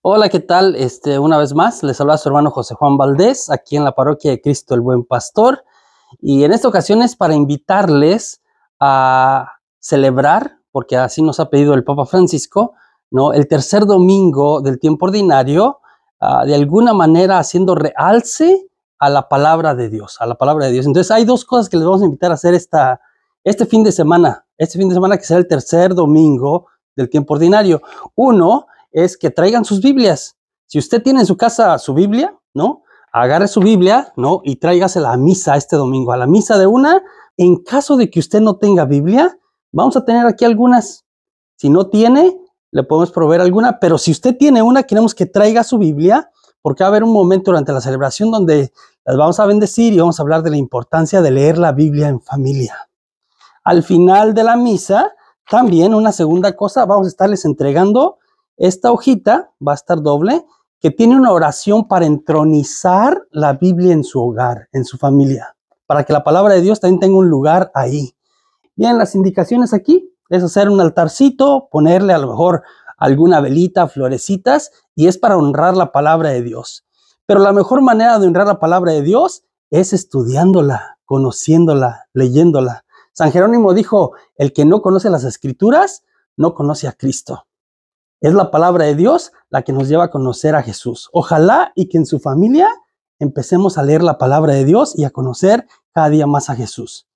Hola, ¿qué tal? Este, una vez más, les habla su hermano José Juan Valdés, aquí en la parroquia de Cristo el Buen Pastor. Y en esta ocasión es para invitarles a celebrar, porque así nos ha pedido el Papa Francisco, ¿no? El tercer domingo del tiempo ordinario, ah, de alguna manera haciendo realce a la palabra de Dios, a la palabra de Dios. Entonces hay dos cosas que les vamos a invitar a hacer esta, este fin de semana, este fin de semana que será el tercer domingo del tiempo ordinario. Uno es que traigan sus Biblias. Si usted tiene en su casa su Biblia, ¿no? Agarre su Biblia, ¿no? Y tráigasela la misa este domingo, a la misa de una. En caso de que usted no tenga Biblia, vamos a tener aquí algunas. Si no tiene, le podemos proveer alguna, pero si usted tiene una, queremos que traiga su Biblia, porque va a haber un momento durante la celebración donde las vamos a bendecir y vamos a hablar de la importancia de leer la Biblia en familia. Al final de la misa, también una segunda cosa, vamos a estarles entregando esta hojita va a estar doble, que tiene una oración para entronizar la Biblia en su hogar, en su familia, para que la palabra de Dios también tenga un lugar ahí. Bien, las indicaciones aquí es hacer un altarcito, ponerle a lo mejor alguna velita, florecitas, y es para honrar la palabra de Dios. Pero la mejor manera de honrar la palabra de Dios es estudiándola, conociéndola, leyéndola. San Jerónimo dijo, el que no conoce las escrituras, no conoce a Cristo. Es la palabra de Dios la que nos lleva a conocer a Jesús. Ojalá y que en su familia empecemos a leer la palabra de Dios y a conocer cada día más a Jesús.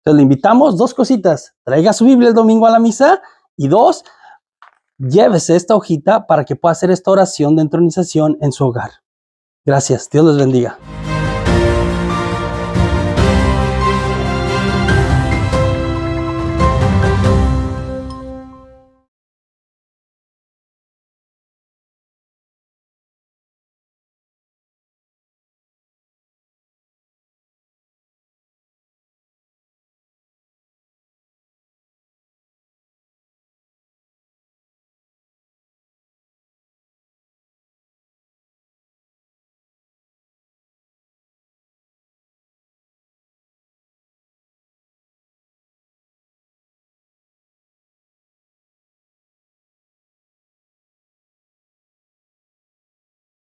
Entonces le invitamos dos cositas. Traiga su Biblia el domingo a la misa y dos, llévese esta hojita para que pueda hacer esta oración de entronización en su hogar. Gracias. Dios los bendiga.